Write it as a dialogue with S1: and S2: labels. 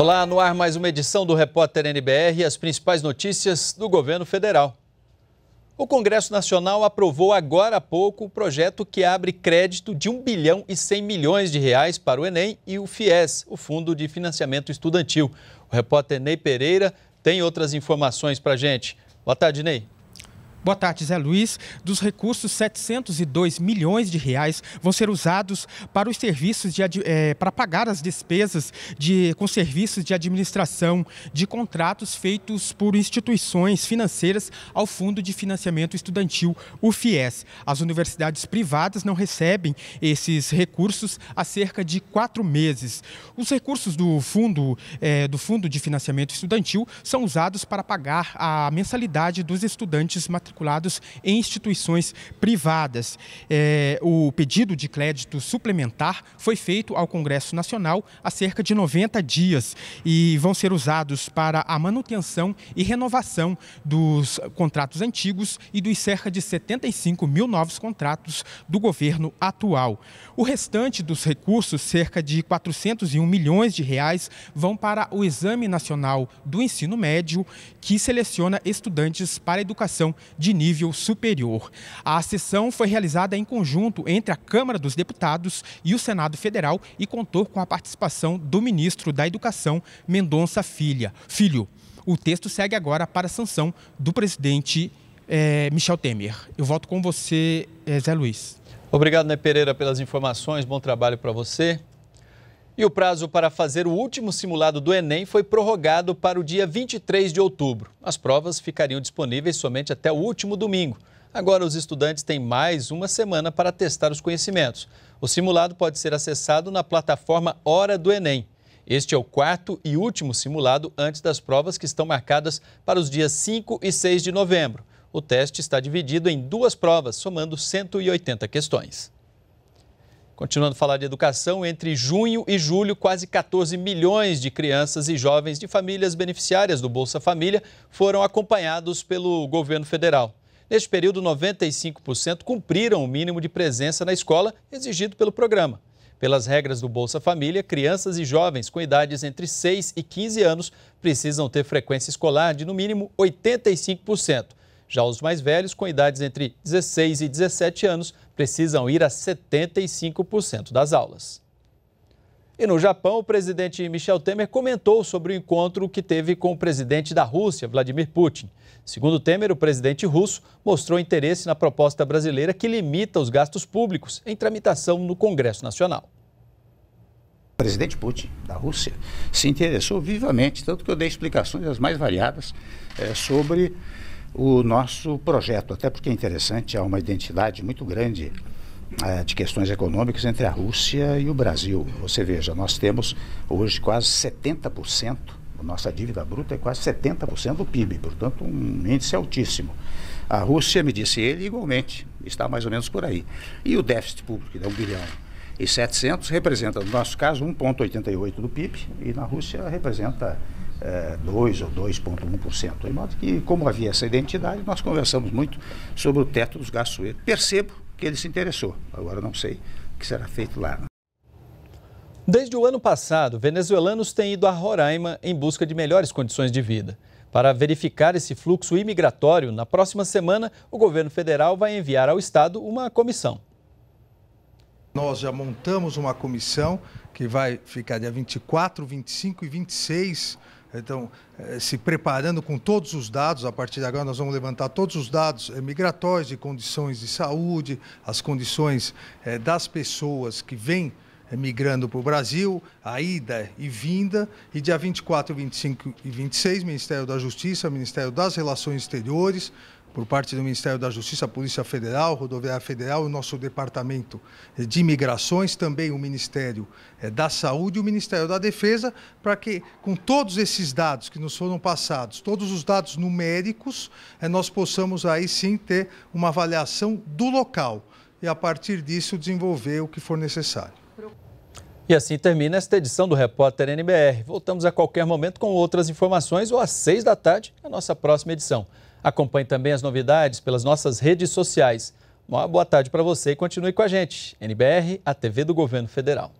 S1: Olá, no ar mais uma edição do Repórter NBR e as principais notícias do governo federal. O Congresso Nacional aprovou agora há pouco o projeto que abre crédito de 1 bilhão e 100 milhões de reais para o Enem e o FIES, o Fundo de Financiamento Estudantil. O repórter Ney Pereira tem outras informações para a gente. Boa tarde, Ney. Boa tarde, Zé Luiz. Dos recursos,
S2: 702 milhões de reais vão ser usados para os serviços de, é, para pagar as despesas de, com serviços de administração de contratos feitos por instituições financeiras ao Fundo de Financiamento Estudantil, o FIES. As universidades privadas não recebem esses recursos há cerca de quatro meses. Os recursos do fundo, é, do fundo de Financiamento Estudantil são usados para pagar a mensalidade dos estudantes matriculados matriculados em instituições privadas. É, o pedido de crédito suplementar foi feito ao Congresso Nacional há cerca de 90 dias e vão ser usados para a manutenção e renovação dos contratos antigos e dos cerca de 75 mil novos contratos do governo atual. O restante dos recursos, cerca de 401 milhões de reais, vão para o Exame Nacional do Ensino Médio, que seleciona estudantes para a educação de nível superior. A sessão foi realizada em conjunto entre a Câmara dos Deputados e o Senado Federal e contou com a participação do ministro da Educação, Mendonça Filha. Filho, o texto segue agora para a sanção do presidente eh, Michel Temer. Eu volto com você,
S1: eh, Zé Luiz. Obrigado, Né Pereira, pelas informações. Bom trabalho para você. E o prazo para fazer o último simulado do Enem foi prorrogado para o dia 23 de outubro. As provas ficariam disponíveis somente até o último domingo. Agora, os estudantes têm mais uma semana para testar os conhecimentos. O simulado pode ser acessado na plataforma Hora do Enem. Este é o quarto e último simulado antes das provas que estão marcadas para os dias 5 e 6 de novembro. O teste está dividido em duas provas, somando 180 questões. Continuando a falar de educação, entre junho e julho, quase 14 milhões de crianças e jovens de famílias beneficiárias do Bolsa Família foram acompanhados pelo governo federal. Neste período, 95% cumpriram o mínimo de presença na escola exigido pelo programa. Pelas regras do Bolsa Família, crianças e jovens com idades entre 6 e 15 anos precisam ter frequência escolar de no mínimo 85%. Já os mais velhos, com idades entre 16 e 17 anos, precisam ir a 75% das aulas. E no Japão, o presidente Michel Temer comentou sobre o encontro que teve com o presidente da Rússia, Vladimir Putin. Segundo Temer, o presidente russo mostrou interesse na proposta brasileira que limita os gastos públicos em tramitação no Congresso Nacional. O presidente Putin, da Rússia, se interessou vivamente, tanto que eu dei explicações as mais variadas
S3: é, sobre o nosso projeto, até porque é interessante, há uma identidade muito grande eh, de questões econômicas entre a Rússia e o Brasil. Você veja, nós temos hoje quase 70%, a nossa dívida bruta é quase 70% do PIB, portanto, um índice altíssimo. A Rússia, me disse ele, igualmente, está mais ou menos por aí. E o déficit público, que é 1 bilhão e 700, representa, no nosso caso, 1,88 do PIB, e na Rússia representa 2 é, ou 2,1%. De modo que, como havia essa identidade, nós conversamos muito sobre o teto dos gastos Percebo
S1: que ele se interessou, agora não sei o que será feito lá. Né? Desde o ano passado, venezuelanos têm ido a Roraima em busca de melhores condições de vida. Para verificar esse fluxo imigratório, na próxima semana, o governo federal vai enviar ao Estado uma comissão.
S4: Nós já montamos uma comissão que vai ficar dia 24, 25 e 26 então, eh, se preparando com todos os dados, a partir de agora nós vamos levantar todos os dados eh, migratórios de condições de saúde, as condições eh, das pessoas que vêm migrando para o Brasil, a ida e vinda, e dia 24, 25 e 26, Ministério da Justiça, Ministério das Relações Exteriores, por parte do Ministério da Justiça, Polícia Federal, Rodoviária Federal, o nosso Departamento de Imigrações, também o Ministério eh, da Saúde e o Ministério da Defesa, para que com todos esses dados que nos foram passados, todos os dados numéricos, eh, nós possamos aí sim ter uma avaliação do local
S1: e a partir disso desenvolver o que for necessário. E assim termina esta edição do Repórter NBR. Voltamos a qualquer momento com outras informações ou às seis da tarde, a nossa próxima edição. Acompanhe também as novidades pelas nossas redes sociais. Uma boa tarde para você e continue com a gente. NBR, a TV do Governo Federal.